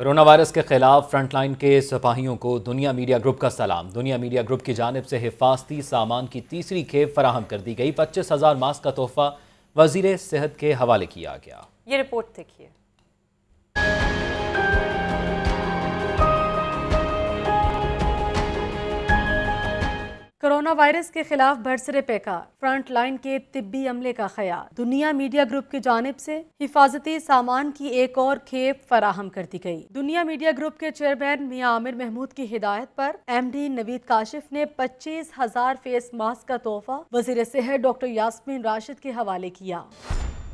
corona virus के खिलाफ frontline के सिपाहियों को दुनिया मीडिया ग्रुप का सलाम दुनिया मीडिया ग्रुप की जानब से हिफाजती सामान की तीसरी खेप फराहम कर दी गई पच्चीस हज़ार मास्क का तोहफा वजीर सेहत के हवाले किया गया ये रिपोर्ट देखिए कोरोना वायरस के खिलाफ भरसरे पैका फ्रंट लाइन के तिब्बी अमले का ख्याल दुनिया मीडिया ग्रुप की जानब से हिफाजती सामान की एक और खेप फराहम कर दी गई दुनिया मीडिया ग्रुप के चेयरमैन मियाँ आमिर महमूद की हिदायत पर एमडी नवीद काशिफ ने पच्चीस हजार फेस मास्क का तोहफा वजीर सेहत डॉक्टर यासमिन राशिद के हवाले किया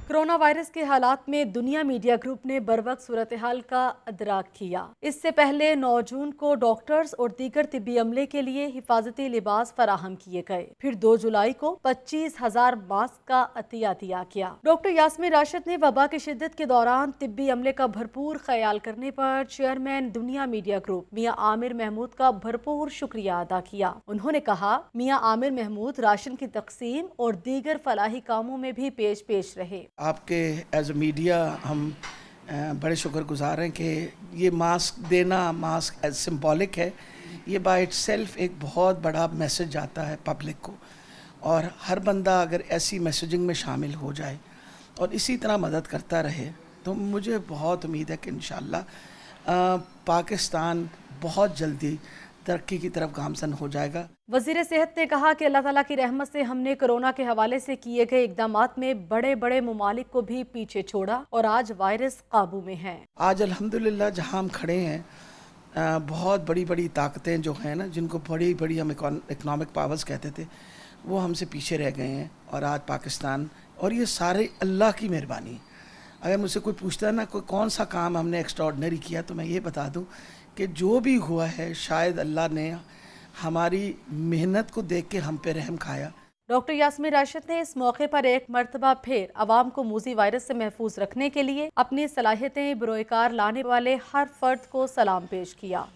कोरोना वायरस के हालात में दुनिया मीडिया ग्रुप ने बरवक सूरत हाल का अदराक किया इससे पहले 9 जून को डॉक्टर्स और दीगर तिबी अमले के लिए हिफाजती लिबास फराहम किए गए फिर 2 जुलाई को पच्चीस हजार मास्क का अतिया दिया गया डॉक्टर यासमिन राशिद ने वबा की शिद्दत के दौरान तिबी अमले का भरपूर ख्याल करने पर चेयरमैन दुनिया मीडिया ग्रुप मियाँ आमिर महमूद का भरपूर शुक्रिया अदा किया उन्होंने कहा मियाँ आमिर महमूद राशन की तकसीम और दीगर फलाही कामों में भी पेश पेश रहे आपके एज अ मीडिया हम बड़े शुक्र गुज़ार हैं कि ये मास्क देना मास्क एज सिम्बॉलिक है ये बाय इट सेल्फ एक बहुत बड़ा मैसेज जाता है पब्लिक को और हर बंदा अगर ऐसी मैसेजिंग में शामिल हो जाए और इसी तरह मदद करता रहे तो मुझे बहुत उम्मीद है कि इन पाकिस्तान बहुत जल्दी तरक्की की तरफ गामसन हो जाएगा वजीर सेहत ने कहा कि अल्लाह ताला की रहमत से हमने कोरोना के हवाले से किए गए इकदाम में बड़े बड़े ममालिक को भी पीछे छोड़ा और आज वायरस काबू में है आज अल्हम्दुलिल्लाह जहाँ हम खड़े हैं बहुत बड़ी बड़ी ताकतें जो हैं ना जिनको बड़ी बड़ी हम इकनॉमिक पावर्स कहते थे वो हमसे पीछे रह गए हैं और आज पाकिस्तान और ये सारे अल्लाह की मेहरबानी अगर मुझसे कोई पूछता है ना कोई कौन सा काम हमने एक्स्ट्रॉडनरी किया तो मैं ये बता दूं कि जो भी हुआ है शायद अल्लाह ने हमारी मेहनत को देख के हम पे रहम खाया डॉक्टर यासमी राशिद ने इस मौके पर एक मरतबा फिर आवाम को मूजी वायरस से महफूज रखने के लिए अपनी सलाहियतें बुरकार लाने वाले हर फर्द को सलाम पेश किया